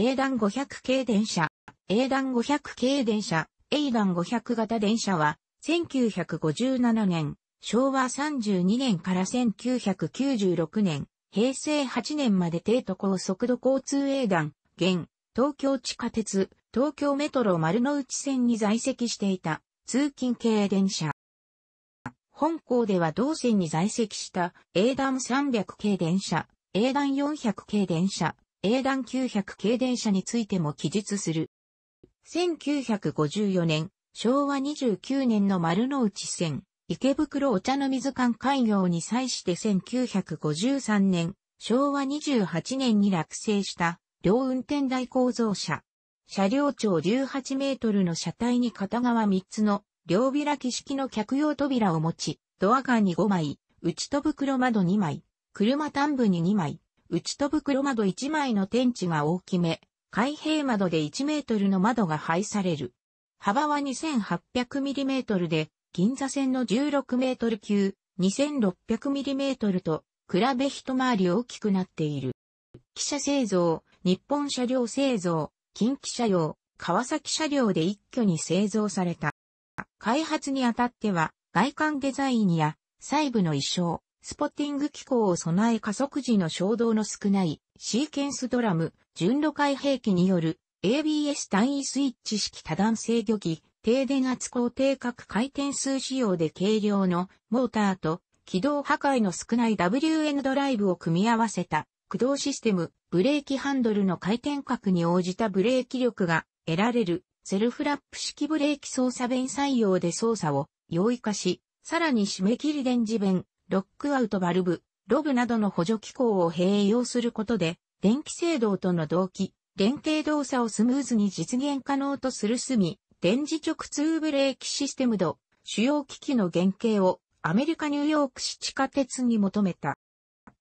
A 段500系電車、A 段500系電車、A 段500型電車は、1957年、昭和32年から1996年、平成8年まで低都高速度交通 A 段、現、東京地下鉄、東京メトロ丸の内線に在籍していた、通勤系電車。本校では同線に在籍した A 段300系電車、A 段400系電車、英断900系電車についても記述する。1954年、昭和29年の丸の内線、池袋お茶の水館開業に際して1953年、昭和28年に落成した両運転台構造車。車両長18メートルの車体に片側3つの両開き式の客用扉を持ち、ドアガンに5枚、内戸袋窓2枚、車端部に2枚、内と袋窓1枚の天地が大きめ、開閉窓で1メートルの窓が配される。幅は2 8 0 0トルで、銀座線の1 6ル級2 6 0 0トルと比べ一回り大きくなっている。汽車製造、日本車両製造、近畿車両、川崎車両で一挙に製造された。開発にあたっては、外観デザインや細部の衣装、スポッティング機構を備え加速時の衝動の少ないシーケンスドラム、純路開閉器による ABS 単位スイッチ式多段制御機、低電圧高低角回転数仕様で軽量のモーターと軌道破壊の少ない WN ドライブを組み合わせた駆動システム、ブレーキハンドルの回転角に応じたブレーキ力が得られるセルフラップ式ブレーキ操作弁採用で操作を容易化し、さらに締め切り電磁弁、ロックアウトバルブ、ロブなどの補助機構を併用することで、電気制動との同期、連携動作をスムーズに実現可能とする隅、み、電磁直通ブレーキシステム度、主要機器の原型をアメリカニューヨーク市地下鉄に求めた。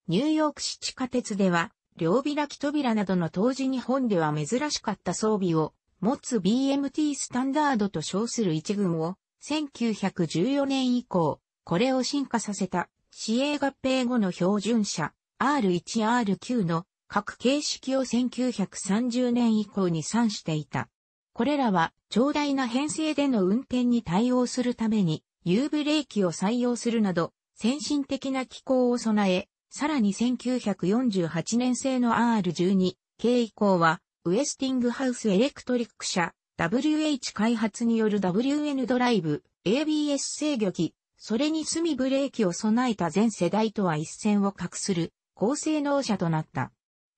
ニューヨーク市地下鉄では、両開き扉などの当時日本では珍しかった装備を持つ BMT スタンダードと称する一群を1914年以降、これを進化させた市営合併後の標準車 R1R9 の各形式を1930年以降に算していた。これらは、長大な編成での運転に対応するために、U ブレーキを採用するなど、先進的な機構を備え、さらに1948年製の R12 系以降は、ウエスティングハウスエレクトリック社、WH 開発による WN ドライブ、ABS 制御機、それに隅ブレーキを備えた全世代とは一線を画する高性能車となった。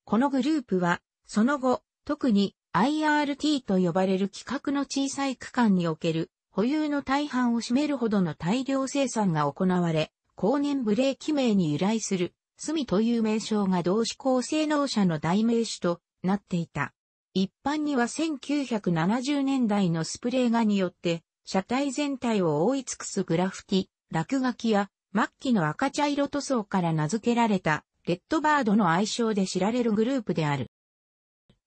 このグループは、その後、特に IRT と呼ばれる規格の小さい区間における保有の大半を占めるほどの大量生産が行われ、後年ブレーキ名に由来する、隅という名称が同志高性能車の代名詞となっていた。一般には1970年代のスプレー画によって車体全体を覆い尽くすグラフィティ、落書きや、末期の赤茶色塗装から名付けられた、レッドバードの愛称で知られるグループである。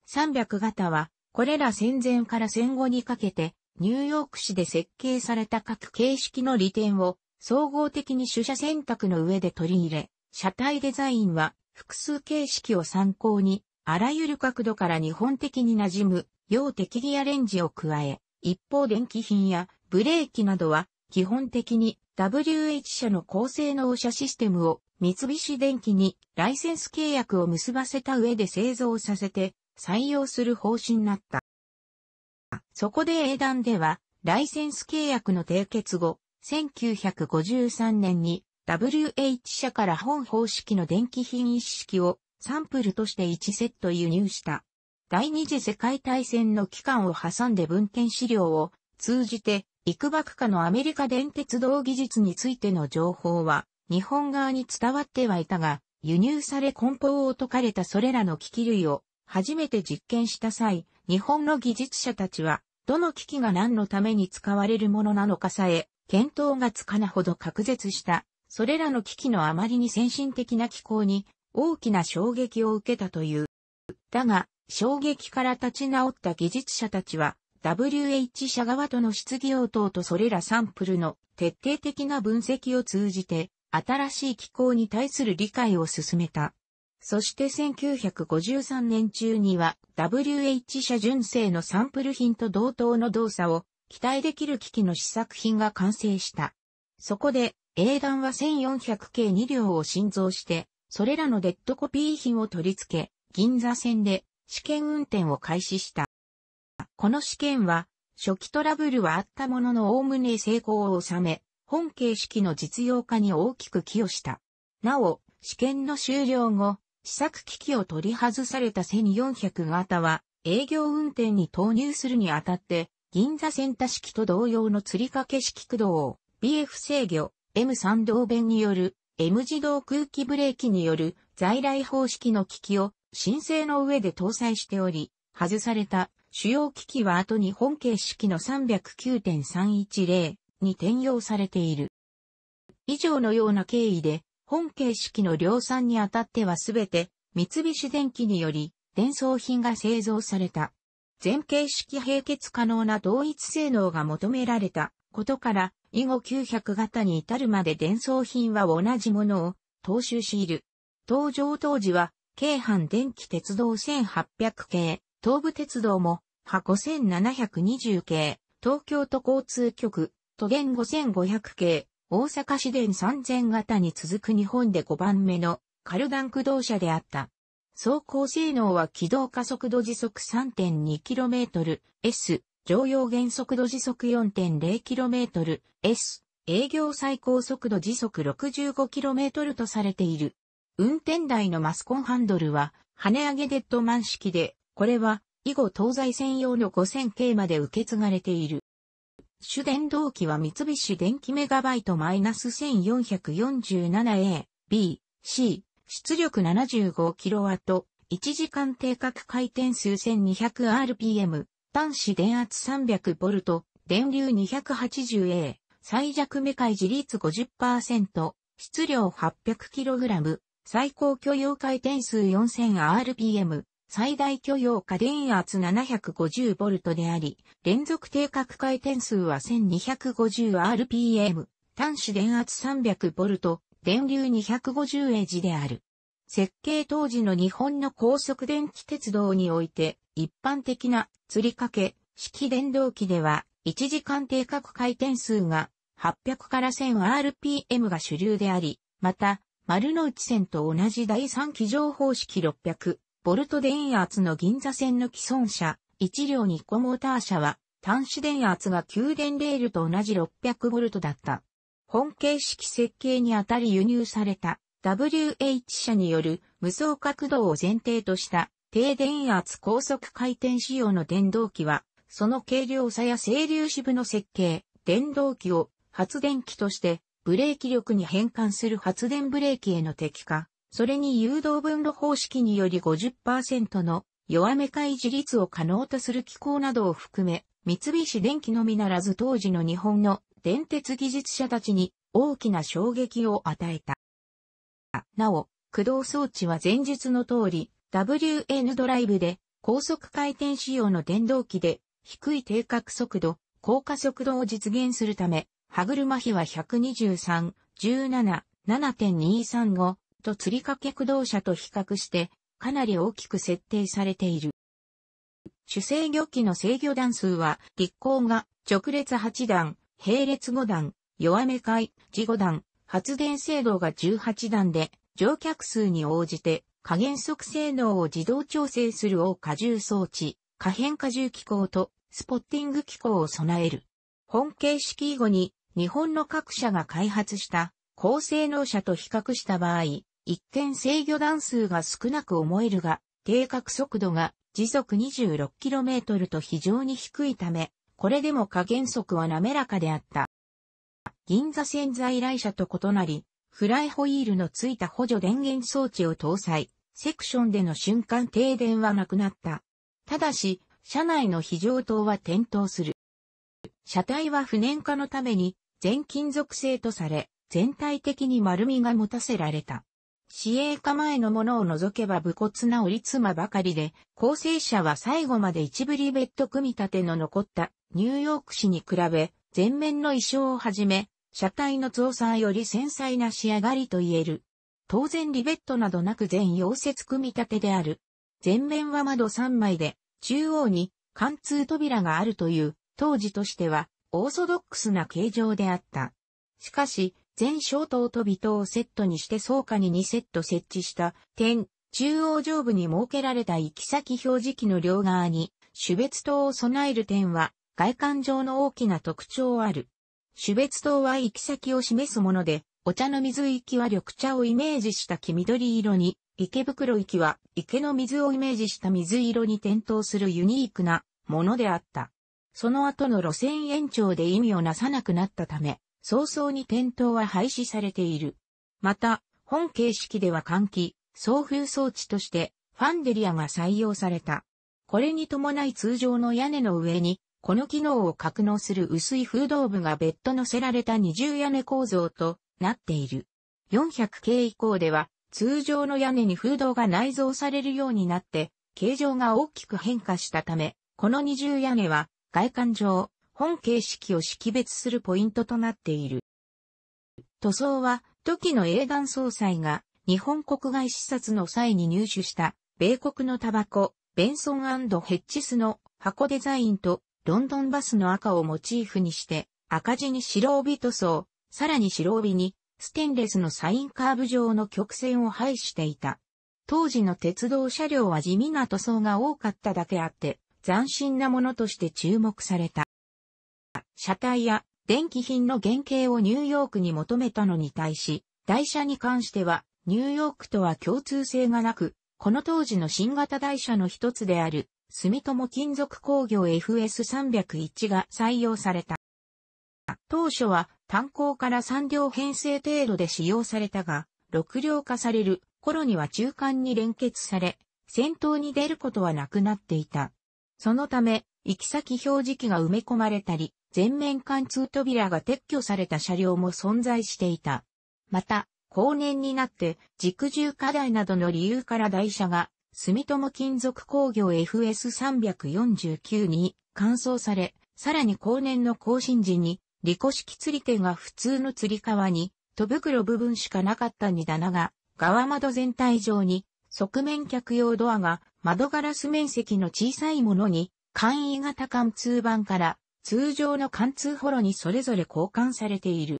300型は、これら戦前から戦後にかけて、ニューヨーク市で設計された各形式の利点を、総合的に取捨選択の上で取り入れ、車体デザインは、複数形式を参考に、あらゆる角度から日本的に馴染む、用適宜アレンジを加え、一方電気品やブレーキなどは基本的に WH 社の高性能車システムを三菱電機にライセンス契約を結ばせた上で製造させて採用する方針になった。そこで英断ではライセンス契約の締結後、1953年に WH 社から本方式の電気品一式をサンプルとして1セット輸入した。第二次世界大戦の期間を挟んで文献資料を通じて、幾幕下のアメリカ電鉄道技術についての情報は、日本側に伝わってはいたが、輸入され梱包を解かれたそれらの機器類を初めて実験した際、日本の技術者たちは、どの機器が何のために使われるものなのかさえ、検討がつかなほど隔絶した、それらの機器のあまりに先進的な機構に大きな衝撃を受けたという。だが、衝撃から立ち直った技術者たちは、WH 社側との質疑応答とそれらサンプルの徹底的な分析を通じて、新しい機構に対する理解を進めた。そして1953年中には WH 社純正のサンプル品と同等の動作を期待できる機器の試作品が完成した。そこで、英断は1400 k 2両を新造して、それらのデッドコピー品を取り付け、銀座線で試験運転を開始した。この試験は、初期トラブルはあったものの概ね成功を収め、本形式の実用化に大きく寄与した。なお、試験の終了後、試作機器を取り外された1400型は、営業運転に投入するにあたって、銀座センタ式と同様の釣り掛け式駆動を、BF 制御、M3 動弁による、M 自動空気ブレーキによる在来方式の機器を申請の上で搭載しており、外された主要機器は後に本形式の309.310に転用されている。以上のような経緯で、本形式の量産にあたってはすべて三菱電機により伝送品が製造された。全形式並結可能な同一性能が求められたことから、以後900型に至るまで伝送品は同じものを踏襲しいる。登場当時は京阪電気鉄道1800系、東武鉄道も、箱5 7 2 0系、東京都交通局、都元5500系、大阪市電3000型に続く日本で5番目のカルダン駆動車であった。走行性能は軌道加速度時速 3.2km、S、常用減速度時速 4.0km、S、営業最高速度時速 65km とされている。運転台のマスコンハンドルは、跳ね上げデッドマン式で、これは、以後東西専用の5 0 0 0系まで受け継がれている。主電動機は三菱電機メガバイト -1447A、B、C、出力 75kW、1時間定格回転数 1200rpm、端子電圧 300V、電流 280A、最弱目界自立50%、質量 800kg、最高許容回転数 4000rpm、最大許容過電圧 750V であり、連続定格回転数は 1250rpm、端子電圧 300V、電流 250A である。設計当時の日本の高速電気鉄道において、一般的な釣り掛け、式電動機では、1時間定格回転数が800から 1000rpm が主流であり、また、丸の内線と同じ第3機乗方式600、ボルト電圧の銀座線の既存車、1両2個モーター車は、端子電圧が給電レールと同じ600ボルトだった。本形式設計にあたり輸入された WH 社による無双角度を前提とした低電圧高速回転仕様の電動機は、その軽量さや整流支部の設計、電動機を発電機としてブレーキ力に変換する発電ブレーキへの適化、それに誘導分路方式により50%の弱め回自立率を可能とする機構などを含め、三菱電機のみならず当時の日本の電鉄技術者たちに大きな衝撃を与えた。なお、駆動装置は前述の通り、WN ドライブで高速回転仕様の電動機で低い定格速度、高加速度を実現するため、歯車比は123、17、7.235と釣り掛け駆動車と比較してかなり大きく設定されている。主制御機の制御段数は、立候が直列8段、並列5段、弱め回、次5段、発電制度が18段で、乗客数に応じて加減速性能を自動調整する大荷重装置、可変荷重機構とスポッティング機構を備える。本形式以後に日本の各社が開発した高性能車と比較した場合、一見制御段数が少なく思えるが、定格速度が時速 26km と非常に低いため、これでも加減速は滑らかであった。銀座線在来車と異なり、フライホイールのついた補助電源装置を搭載、セクションでの瞬間停電はなくなった。ただし、車内の非常灯は点灯する。車体は不燃化のために全金属製とされ、全体的に丸みが持たせられた。市営化前のものを除けば武骨な折り妻ばかりで、構成者は最後まで一部リベット組み立ての残ったニューヨーク市に比べ、前面の衣装をはじめ、車体の造作より繊細な仕上がりと言える。当然リベットなどなく全溶接組み立てである。前面は窓3枚で、中央に貫通扉があるという、当時としてはオーソドックスな形状であった。しかし、全小塔と微塔をセットにして倉下に2セット設置した点、中央上部に設けられた行き先表示器の両側に、種別塔を備える点は、外観上の大きな特徴ある。種別塔は行き先を示すもので、お茶の水行きは緑茶をイメージした黄緑色に、池袋行きは池の水をイメージした水色に点灯するユニークなものであった。その後の路線延長で意味をなさなくなったため、早々に点灯は廃止されている。また、本形式では換気、送風装置として、ファンデリアが採用された。これに伴い通常の屋根の上に、この機能を格納する薄い風道部が別途乗せられた二重屋根構造となっている。400系以降では、通常の屋根に風道が内蔵されるようになって、形状が大きく変化したため、この二重屋根は外観上、本形式を識別するポイントとなっている。塗装は、時の英断総裁が、日本国外視察の際に入手した、米国のタバコ、ベンソンヘッジスの箱デザインと、ロンドンバスの赤をモチーフにして、赤地に白帯塗装、さらに白帯に、ステンレスのサインカーブ状の曲線を配していた。当時の鉄道車両は地味な塗装が多かっただけあって、斬新なものとして注目された。車体や電気品の原型をニューヨークに求めたのに対し、台車に関してはニューヨークとは共通性がなく、この当時の新型台車の一つである住友金属工業 FS301 が採用された。当初は炭鉱から3両編成程度で使用されたが、6両化される頃には中間に連結され、先頭に出ることはなくなっていた。そのため、行き先表示器が埋め込まれたり、全面貫通扉が撤去された車両も存在していた。また、後年になって、軸重課題などの理由から台車が、住友金属工業 FS349 に換装され、さらに後年の更新時に、利己式釣り手が普通の釣り革に、戸袋部分しかなかった荷棚が、側窓全体上に側面客用ドアが窓ガラス面積の小さいものに、簡易型貫通板から通常の貫通ホロにそれぞれ交換されている。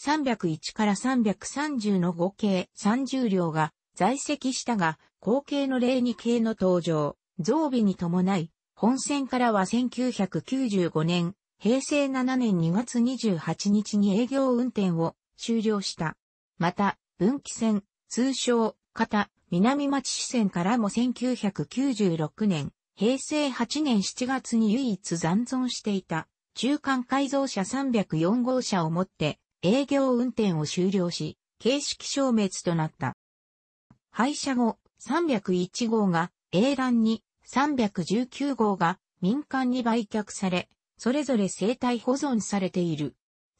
301から330の合計30両が在籍したが、後継の例2系の登場、増備に伴い、本線からは1995年、平成7年2月28日に営業運転を終了した。また、分岐線、通称、型、南町支線からも1996年、平成8年7月に唯一残存していた中間改造車304号車をもって営業運転を終了し、形式消滅となった。廃車後、301号が営団に、319号が民間に売却され、それぞれ生体保存されている。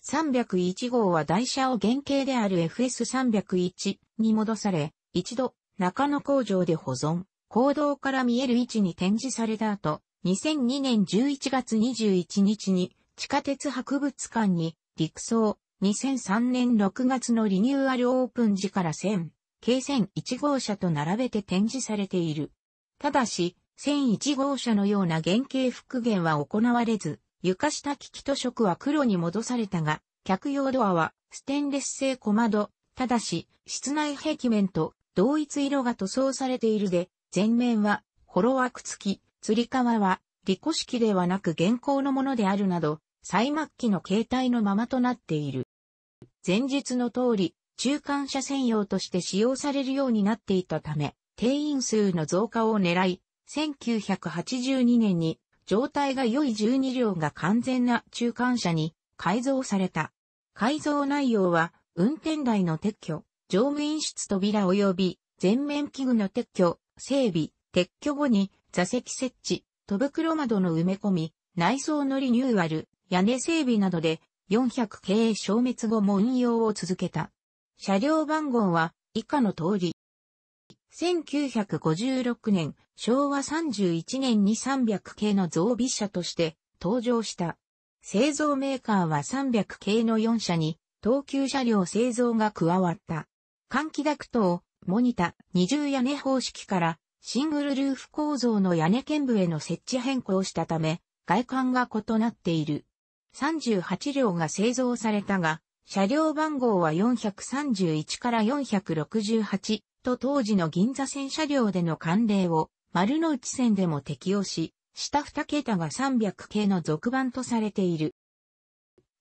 301号は台車を原型である FS301 に戻され、一度中野工場で保存、行動から見える位置に展示された後、2002年11月21日に地下鉄博物館に陸送、2003年6月のリニューアルオープン時から1000、京1001号車と並べて展示されている。ただし、1001号車のような原型復元は行われず、床下機器と色は黒に戻されたが、客用ドアはステンレス製小窓、ただし、室内壁面と同一色が塗装されているで、前面は、ホロワク付き、釣り革は、利己式ではなく現行のものであるなど、最末期の形態のままとなっている。前述の通り、中間車専用として使用されるようになっていたため、定員数の増加を狙い、1982年に状態が良い12両が完全な中間車に改造された。改造内容は運転台の撤去、乗務員室扉及び全面器具の撤去、整備、撤去後に座席設置、戸袋窓の埋め込み、内装のリニューアル、屋根整備などで400系消滅後も運用を続けた。車両番号は以下の通り。1956年、昭和31年に300系の増備車として登場した。製造メーカーは300系の4社に、東急車両製造が加わった。換気ダクトを、モニタ、二重屋根方式から、シングルルーフ構造の屋根剣部への設置変更したため、外観が異なっている。38両が製造されたが、車両番号は431から468と当時の銀座線車両での慣例を丸の内線でも適用し、下2桁が300系の続版とされている。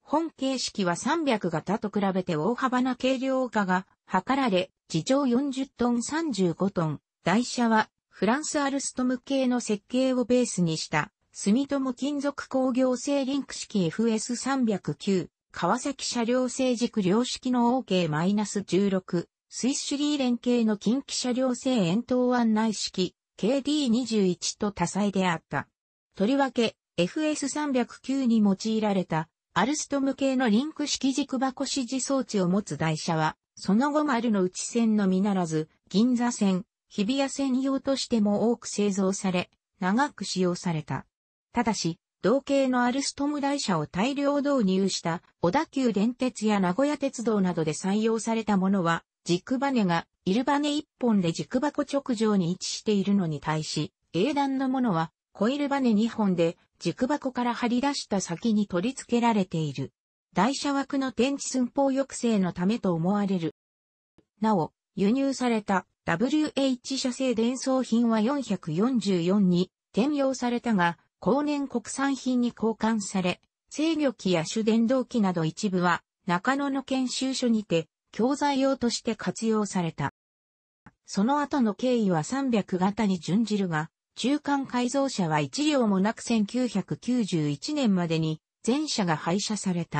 本形式は300型と比べて大幅な軽量化が計られ、地上40トン35トン、台車は、フランスアルストム系の設計をベースにした、住友金属工業製リンク式 FS309、川崎車両製軸両式の OK-16、スイスシュリー連携の近畿車両製円筒案内式 KD21 と多彩であった。とりわけ FS309 に用いられたアルストム系のリンク式軸箱指示装置を持つ台車はその後丸の内線のみならず、銀座線、日比谷線用としても多く製造され、長く使用された。ただし、同型のアルストム台車を大量導入した小田急電鉄や名古屋鉄道などで採用されたものは、軸バネが、イルバネ1本で軸箱直上に位置しているのに対し、英断のものは、コイルバネ2本で、軸箱から張り出した先に取り付けられている。台車枠の天地寸法抑制のためと思われる。なお、輸入された WH 社製伝送品は444に転用されたが、後年国産品に交換され、制御機や主電動機など一部は中野の研修所にて教材用として活用された。その後の経緯は300型に準じるが、中間改造車は1両もなく1991年までに全車が廃車された。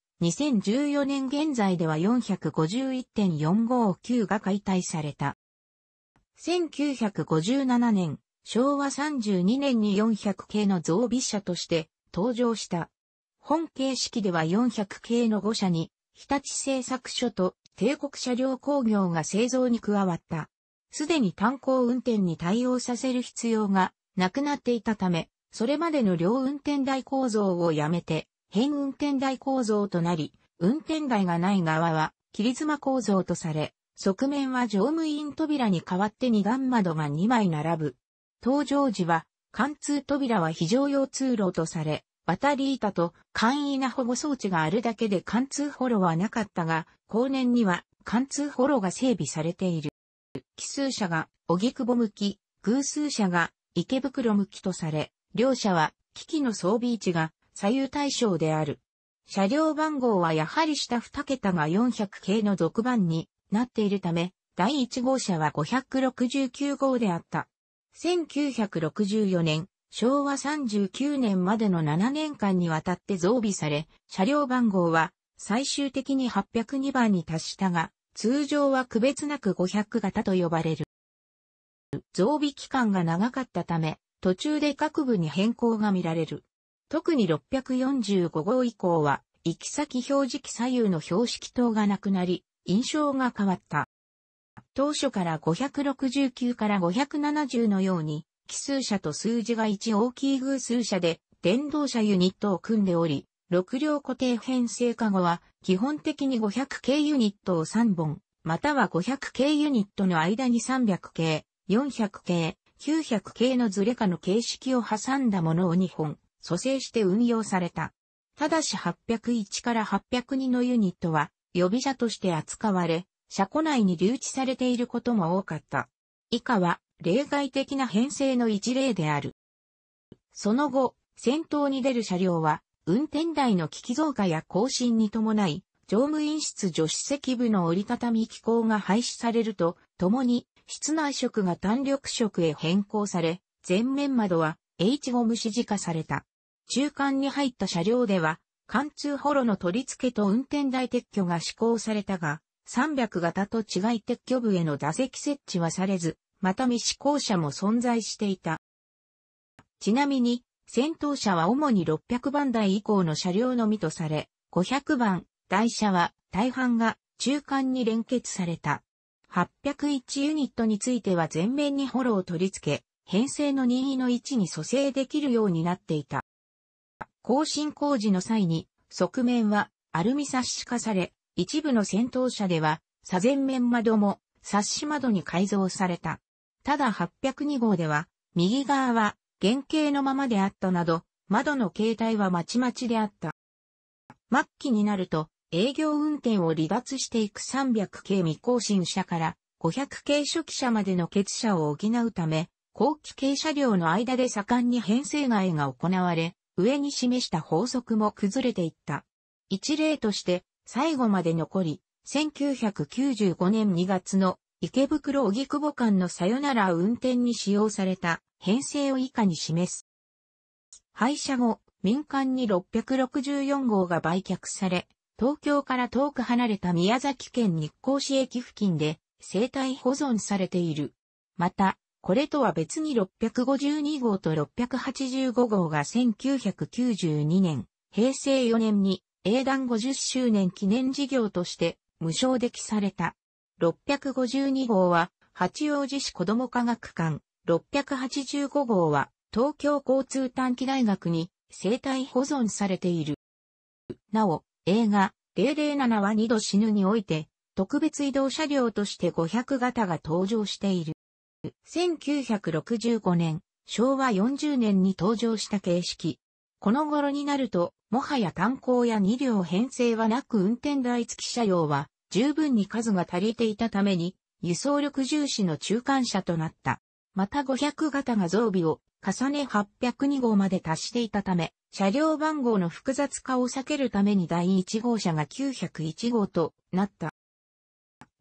2014年現在では451.459が解体された。1957年、昭和32年に400系の増備車として登場した。本形式では400系の5社に、日立製作所と帝国車両工業が製造に加わった。すでに炭鉱運転に対応させる必要がなくなっていたため、それまでの両運転台構造をやめて、変運転台構造となり、運転台がない側は、切妻構造とされ、側面は乗務員扉に代わって二眼窓が2枚並ぶ。搭乗時は、貫通扉は非常用通路とされ、バタリータと簡易な保護装置があるだけで貫通ホロはなかったが、後年には貫通ホロが整備されている。奇数車が荻窪向き、偶数車が池袋向きとされ、両者は機器の装備位置が左右対称である。車両番号はやはり下2桁が400系の続番になっているため、第1号車は569号であった。1964年、昭和39年までの7年間にわたって増備され、車両番号は最終的に802番に達したが、通常は区別なく500型と呼ばれる。増備期間が長かったため、途中で各部に変更が見られる。特に645号以降は、行き先表示器左右の標識灯がなくなり、印象が変わった。当初から569から570のように、奇数車と数字が1大きい偶数車で、電動車ユニットを組んでおり、6両固定編成化後は、基本的に500系ユニットを3本、または500系ユニットの間に300系、400系、900系のズレ化の形式を挟んだものを2本、蘇生して運用された。ただし801から802のユニットは予備車として扱われ、車庫内に留置されていることも多かった。以下は例外的な編成の一例である。その後、先頭に出る車両は、運転台の機器増加や更新に伴い、乗務員室助手席部の折りたたみ機構が廃止されると、ともに、室内色が単緑色へ変更され、前面窓は H5 無視自化された。中間に入った車両では、貫通ホロの取り付けと運転台撤去が施行されたが、300型と違い撤去部への打席設置はされず、また未施行車も存在していた。ちなみに、戦闘車は主に600番台以降の車両のみとされ、500番、台車は大半が中間に連結された。801ユニットについては前面にホロを取り付け、編成の任意の位置に蘇生できるようになっていた。更新工事の際に、側面はアルミサッシ化され、一部の戦闘車では、左前面窓もサッシ窓に改造された。ただ802号では、右側は原型のままであったなど、窓の形態はまちまちであった。末期になると、営業運転を離脱していく300系未更新車から500系初期車までの欠車を補うため、後期系車両の間で盛んに編成外が行われ、上に示した法則も崩れていった。一例として最後まで残り、1995年2月の池袋荻窪間のさよなら運転に使用された編成を以下に示す。廃車後、民間に664号が売却され、東京から遠く離れた宮崎県日光市駅付近で生態保存されている。また、これとは別に652号と685号が1992年、平成4年に英断50周年記念事業として無償で記された。652号は八王子市子ども科学館、685号は東京交通短期大学に生態保存されている。なお、映画007は二度死ぬにおいて特別移動車両として500型が登場している。1965年、昭和40年に登場した形式。この頃になると、もはや炭鉱や2両編成はなく運転台付き車両は十分に数が足りていたために、輸送力重視の中間車となった。また500型が増備を重ね802号まで達していたため、車両番号の複雑化を避けるために第1号車が901号となった。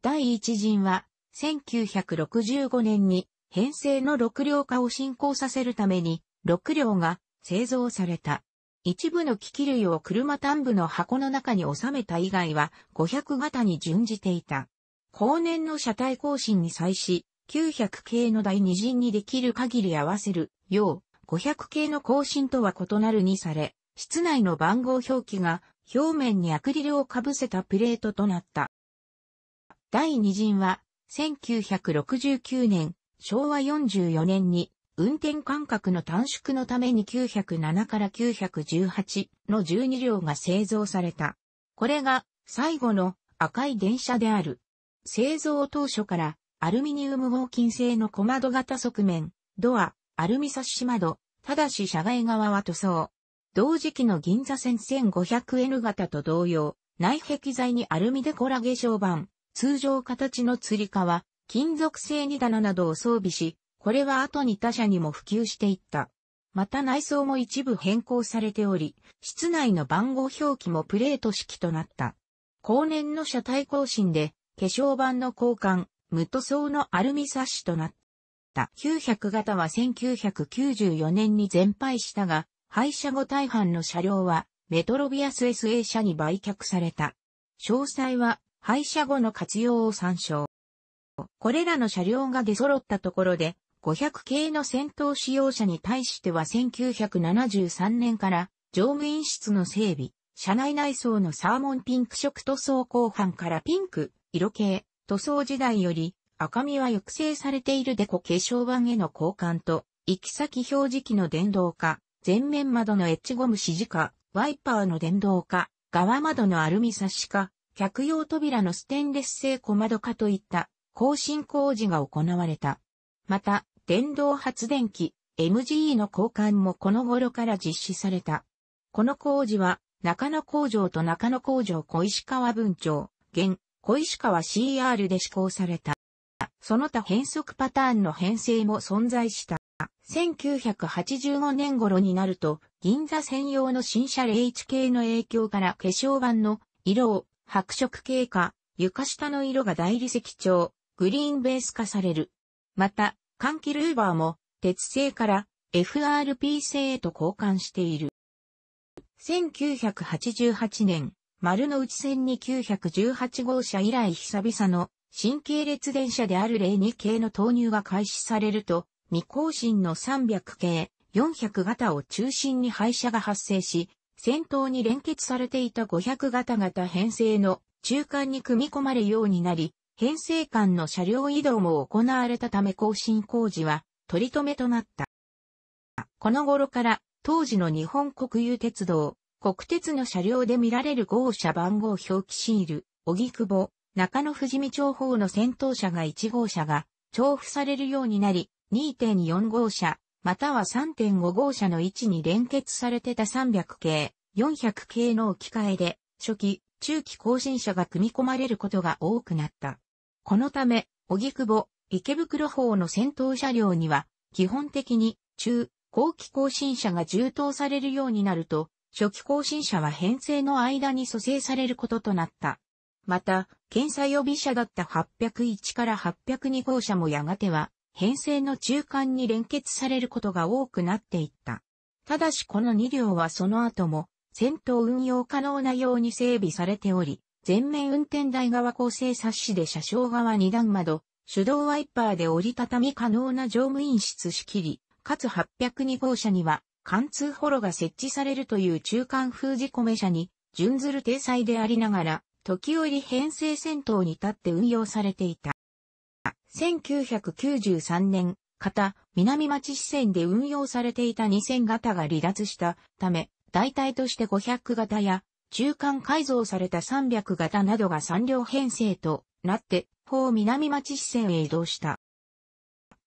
第1陣は1965年に編成の6両化を進行させるために6両が製造された。一部の機器類を車単部の箱の中に収めた以外は500型に準じていた。後年の車体更新に際し、900系の第二陣にできる限り合わせるよう、500系の更新とは異なるにされ、室内の番号表記が表面にアクリルをかぶせたプレートとなった。第二陣は1969年、昭和44年に、運転間隔の短縮のために907から918の12両が製造された。これが最後の赤い電車である。製造当初からアルミニウム合金製の小窓型側面、ドア、アルミ差し窓、ただし車外側は塗装。同時期の銀座線 1500N 型と同様、内壁材にアルミデコラ化粧板、通常形の釣り革、金属製荷棚などを装備し、これは後に他社にも普及していった。また内装も一部変更されており、室内の番号表記もプレート式となった。後年の車体更新で、化粧板の交換、無塗装のアルミサッシとなった。900型は1994年に全廃したが、廃車後大半の車両は、メトロビアス SA 社に売却された。詳細は廃車後の活用を参照。これらの車両が出揃ったところで、500系の戦闘使用車に対しては1973年から乗務員室の整備、車内内装のサーモンピンク色塗装後半からピンク、色系、塗装時代より赤みは抑制されているデコ化粧板への交換と、行き先表示器の電動化、前面窓のエッジゴム指示化、ワイパーの電動化、側窓のアルミ差し化、客用扉のステンレス製小窓化といった更新工事が行われた。また、電動発電機 MGE の交換もこの頃から実施された。この工事は、中野工場と中野工場小石川分庁、現、小石川 CR で施行された。その他変則パターンの編成も存在した。1985年頃になると、銀座専用の新車 H k の影響から化粧板の色を白色系か、床下の色が大理石調、グリーンベース化される。また、換気ルーバーも、鉄製から FRP 製へと交換している。1988年、丸の内線に918号車以来久々の新系列電車である02系の投入が開始されると、未更新の300系、400型を中心に廃車が発生し、先頭に連結されていた500型型編成の中間に組み込まれるようになり、編成間の車両移動も行われたため更新工事は取り留めとなった。この頃から当時の日本国有鉄道、国鉄の車両で見られる号車番号表記シール、小木久保、中野富士見町方の先頭車が1号車が重複されるようになり、2.4号車、または3.5号車の位置に連結されてた300系、400系の置き換えで、初期、中期更新車が組み込まれることが多くなった。このため、荻窪、池袋方の先頭車両には、基本的に中、後期更新車が充当されるようになると、初期更新車は編成の間に蘇生されることとなった。また、検査予備車だった801から802号車もやがては、編成の中間に連結されることが多くなっていった。ただしこの2両はその後も戦闘運用可能なように整備されており、前面運転台側構成冊子で車掌側2段窓、手動ワイパーで折りたたみ可能な乗務員室仕切り、かつ802号車には貫通ホロが設置されるという中間封じ込め車に準ずる体裁でありながら、時折編成戦闘に立って運用されていた。1993年、型、南町支線で運用されていた2000型が離脱したため、代替として500型や、中間改造された300型などが3両編成となって、法南町支線へ移動した。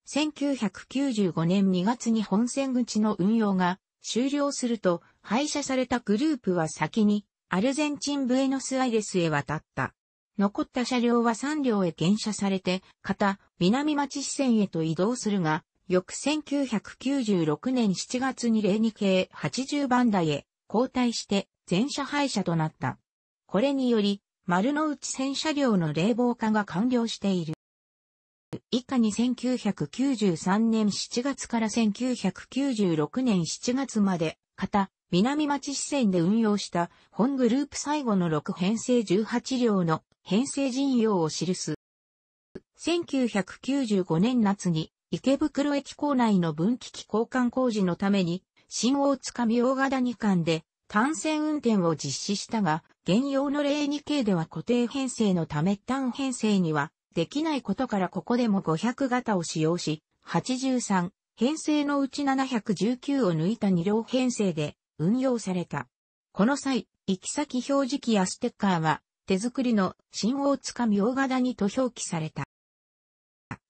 1995年2月に本線口の運用が終了すると、廃車されたグループは先にアルゼンチンブエノスアイレスへ渡った。残った車両は3両へ減車されて、片、南町支線へと移動するが、翌1996年7月に零二系80番台へ交代して全車廃車となった。これにより、丸の内線車両の冷房化が完了している。以下に1993年7月から1996年7月まで、片、南町支線で運用した本グループ最後の6編成18両の編成陣容を記す。1995年夏に池袋駅構内の分岐器交換工事のために新大塚み大型二間で単線運転を実施したが、現用の例 2K では固定編成のため単編成にはできないことからここでも500型を使用し、83編成のうち719を抜いた2両編成で運用された。この際、行き先表示器やステッカーは手作りの新大塚明型谷と表記された。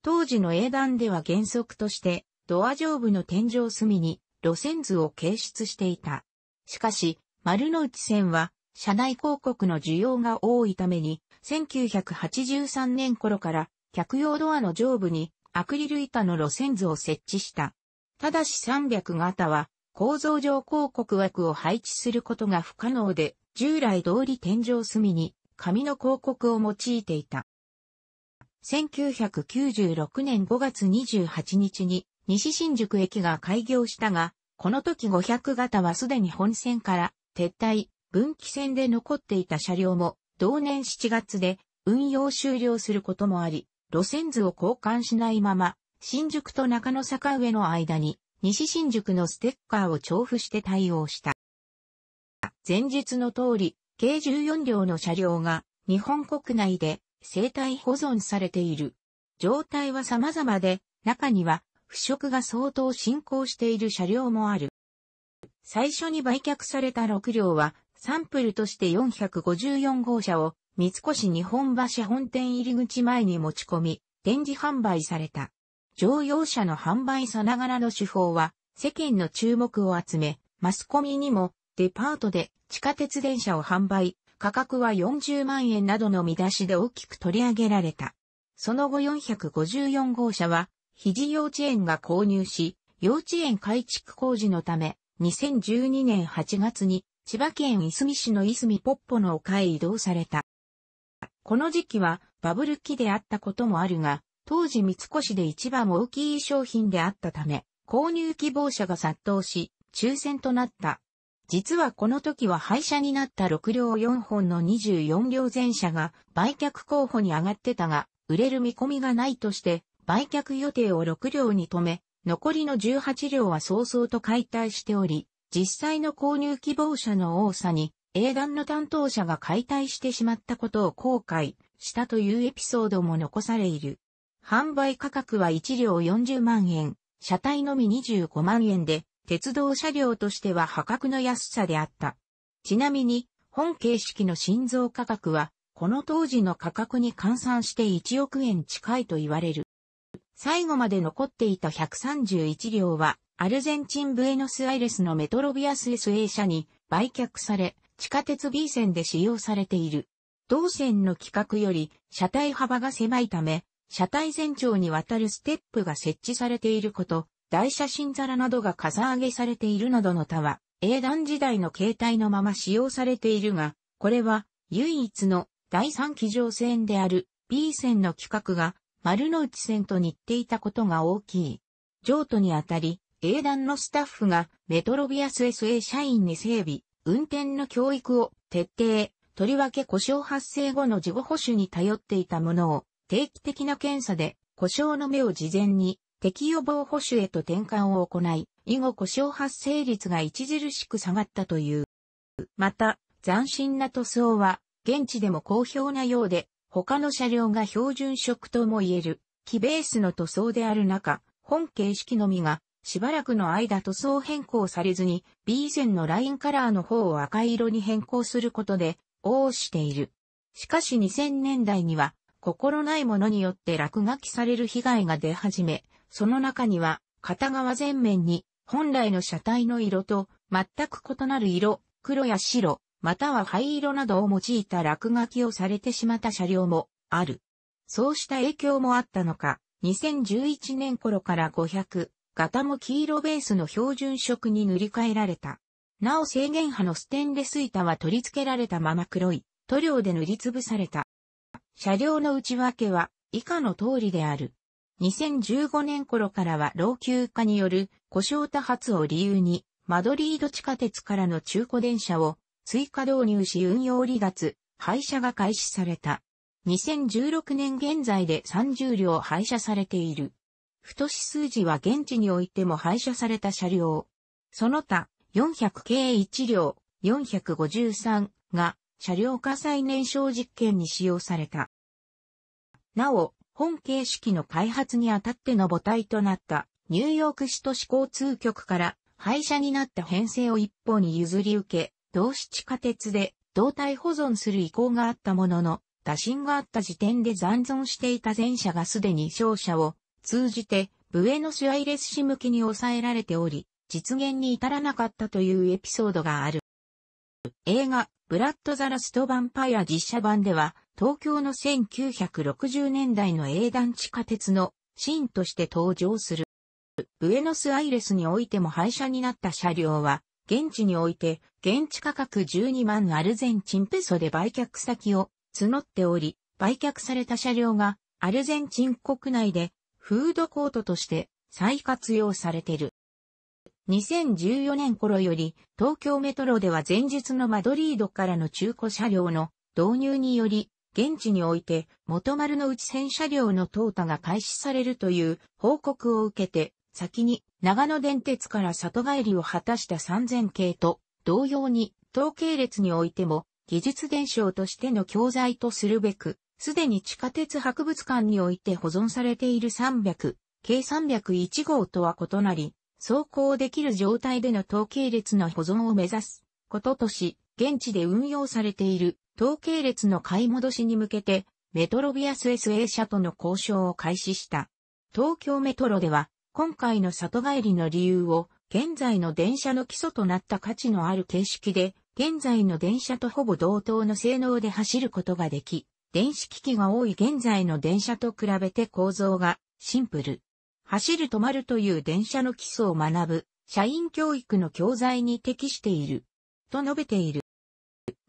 当時の英断では原則として、ドア上部の天井隅に路線図を掲出していた。しかし、丸の内線は、車内広告の需要が多いために、1983年頃から客用ドアの上部にアクリル板の路線図を設置した。ただし300型は構造上広告枠を配置することが不可能で、従来通り天井隅に紙の広告を用いていた。1996年5月28日に西新宿駅が開業したが、この時500型はすでに本線から撤退、分岐線で残っていた車両も同年7月で運用終了することもあり、路線図を交換しないまま、新宿と中野坂上の間に西新宿のステッカーを調布して対応した。前述の通り、計14両の車両が日本国内で生体保存されている。状態は様々で、中には腐食が相当進行している車両もある。最初に売却された6両はサンプルとして454号車を三越日本橋本店入り口前に持ち込み、展示販売された。乗用車の販売さながらの手法は世間の注目を集め、マスコミにもデパートで地下鉄電車を販売、価格は40万円などの見出しで大きく取り上げられた。その後454号車は、肘幼稚園が購入し、幼稚園改築工事のため、2012年8月に千葉県いすみ市のいすみポッポの丘へ移動された。この時期はバブル期であったこともあるが、当時三越で一番大きい商品であったため、購入希望者が殺到し、抽選となった実はこの時は廃車になった6両4本の24両全車が売却候補に上がってたが、売れる見込みがないとして、売却予定を6両に止め、残りの18両は早々と解体しており、実際の購入希望者の多さに、英断の担当者が解体してしまったことを後悔したというエピソードも残されいる。販売価格は1両40万円、車体のみ25万円で、鉄道車両としては破格の安さであった。ちなみに、本形式の心臓価格は、この当時の価格に換算して1億円近いと言われる。最後まで残っていた131両は、アルゼンチンブエノスアイレスのメトロビアス SA 社に売却され、地下鉄 B 線で使用されている。同線の規格より車体幅が狭いため、車体全長にわたるステップが設置されていること、大写真皿などがかさ上げされているなどの他は、英断時代の形態のまま使用されているが、これは唯一の第三機上線である B 線の規格が丸の内線と似ていたことが大きい。譲渡にあたり、英断のスタッフがメトロビアス SA 社員に整備、運転の教育を徹底、とりわけ故障発生後の事後保守に頼っていたものを定期的な検査で故障の目を事前に適予防保守へと転換を行い、以後故障発生率が著しく下がったという。また、斬新な塗装は、現地でも好評なようで、他の車両が標準色とも言える、木ベースの塗装である中、本形式のみが、しばらくの間塗装変更されずに、B 以前のラインカラーの方を赤色に変更することで、応している。しかし2000年代には、心ないものによって落書きされる被害が出始め、その中には、片側前面に、本来の車体の色と全く異なる色、黒や白、または灰色などを用いた落書きをされてしまった車両もある。そうした影響もあったのか、2011年頃から500、型も黄色ベースの標準色に塗り替えられた。なお制限波のステンレス板は取り付けられたまま黒い塗料で塗りつぶされた。車両の内訳は以下の通りである。2015年頃からは老朽化による故障多発を理由に、マドリード地下鉄からの中古電車を追加導入し運用離脱、廃車が開始された。2016年現在で30両廃車されている。太し数字は現地においても廃車された車両。その他、400系1両、453が車両火災燃焼実験に使用された。なお、本形式の開発にあたっての母体となったニューヨーク市都市交通局から廃車になった編成を一方に譲り受け、同市地下鉄で胴体保存する意向があったものの、打診があった時点で残存していた前者がすでに商社を通じてブエノスアイレス市向きに抑えられており、実現に至らなかったというエピソードがある。映画、ブラッド・ザ・ラスト・ヴァンパイア実写版では、東京の1960年代の英団地下鉄のシーンとして登場する。ブエノスアイレスにおいても廃車になった車両は、現地において、現地価格12万アルゼンチンペソで売却先を募っており、売却された車両が、アルゼンチン国内で、フードコートとして再活用されている。2014年頃より、東京メトロでは前日のマドリードからの中古車両の導入により、現地において元丸の内戦車両の淘汰が開始されるという報告を受けて、先に長野電鉄から里帰りを果たした3000系と同様に統計列においても技術伝承としての教材とするべく、すでに地下鉄博物館において保存されている300、計301号とは異なり、走行できる状態での統計列の保存を目指すこととし、現地で運用されている統計列の買い戻しに向けて、メトロビアス SA 社との交渉を開始した。東京メトロでは、今回の里帰りの理由を、現在の電車の基礎となった価値のある形式で、現在の電車とほぼ同等の性能で走ることができ、電子機器が多い現在の電車と比べて構造がシンプル。走る止まるという電車の基礎を学ぶ、社員教育の教材に適している。と述べている。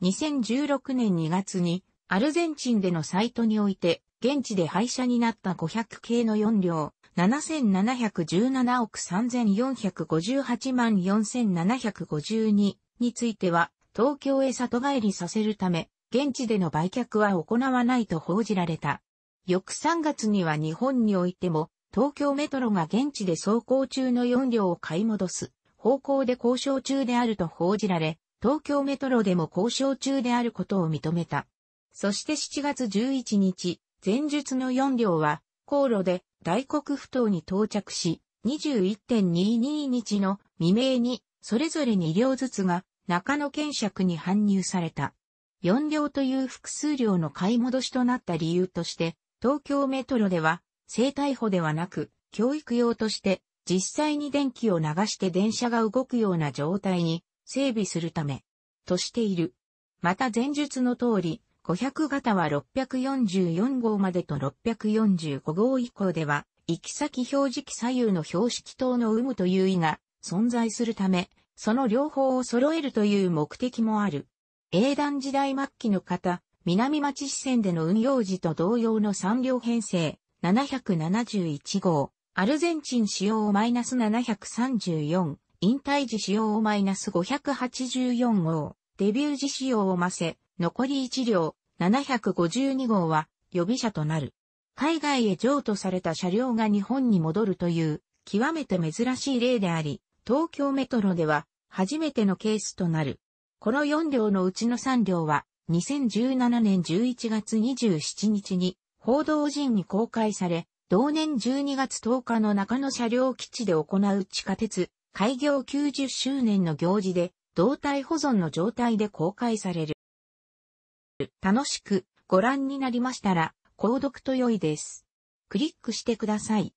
2016年2月にアルゼンチンでのサイトにおいて現地で廃車になった500系の4両7717億3458万4752については東京へ里帰りさせるため現地での売却は行わないと報じられた。翌3月には日本においても東京メトロが現地で走行中の4両を買い戻す方向で交渉中であると報じられ、東京メトロでも交渉中であることを認めた。そして7月11日、前述の4両は、航路で大黒ふ頭に到着し、21.22日の未明に、それぞれ2両ずつが中野県尺に搬入された。4両という複数両の買い戻しとなった理由として、東京メトロでは、生逮捕ではなく、教育用として、実際に電気を流して電車が動くような状態に整備するため、としている。また前述の通り、500型は644号までと645号以降では、行き先表示器左右の標識等の有無という意が存在するため、その両方を揃えるという目的もある。英断時代末期の方、南町支線での運用時と同様の3両編成、771号、アルゼンチン使用マイナス734、引退時使用をマイナス584号、デビュー時使用を増せ、残り1両、752号は予備車となる。海外へ譲渡された車両が日本に戻るという極めて珍しい例であり、東京メトロでは初めてのケースとなる。この4両のうちの3両は2017年11月27日に報道陣に公開され、同年12月10日の中野車両基地で行う地下鉄開業90周年の行事で、胴体保存の状態で公開される。楽しくご覧になりましたら、購読と良いです。クリックしてください。